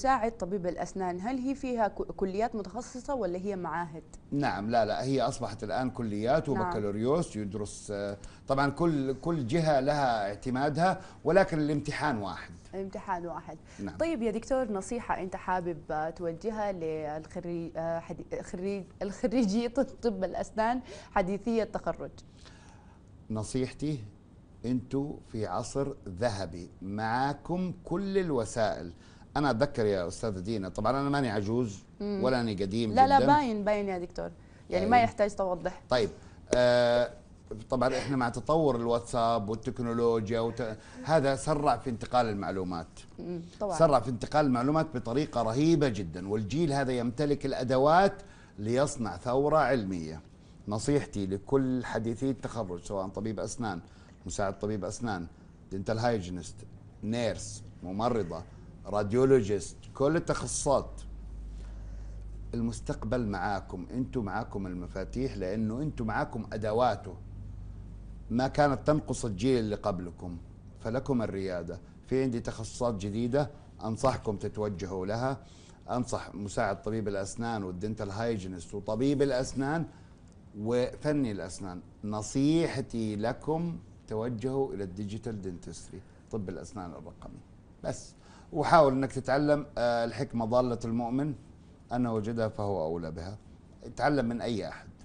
تساعد طبيب الأسنان هل هي فيها كليات متخصصة ولا هي معاهد؟ نعم لا لا هي أصبحت الآن كليات نعم. وبكالوريوس نعم. يدرس طبعا كل كل جهة لها اعتمادها ولكن الامتحان واحد امتحان واحد نعم. طيب يا دكتور نصيحة أنت حابب توجهها للخريج خريج الخريجي طب الأسنان حديثي التخرج نصيحتي انتم في عصر ذهبي معاكم كل الوسائل انا اتذكر يا استاذه دينا طبعا انا ماني عجوز ولا اني قديم لا جداً. لا باين باين يا دكتور يعني ما يحتاج توضح طيب آه طبعا احنا مع تطور الواتساب والتكنولوجيا وت... هذا سرع في انتقال المعلومات طبعا. سرع في انتقال المعلومات بطريقه رهيبه جدا والجيل هذا يمتلك الادوات ليصنع ثوره علميه نصيحتي لكل حديثي التخرج سواء طبيب اسنان مساعد طبيب اسنان دنتال هايجينست نيرس ممرضه راديولوجيست كل التخصصات المستقبل معاكم انتم معاكم المفاتيح لانه انتم معاكم ادواته ما كانت تنقص الجيل اللي قبلكم فلكم الرياده في عندي تخصصات جديده انصحكم تتوجهوا لها انصح مساعد طبيب الاسنان والدنتال هايجينست وطبيب الاسنان وفني الاسنان نصيحتي لكم توجهوا الى الديجيتال دنتستري طب الاسنان الرقمي بس وحاول انك تتعلم آه، الحكمه ضاله المؤمن ان وجدها فهو اولى بها اتعلم من اي احد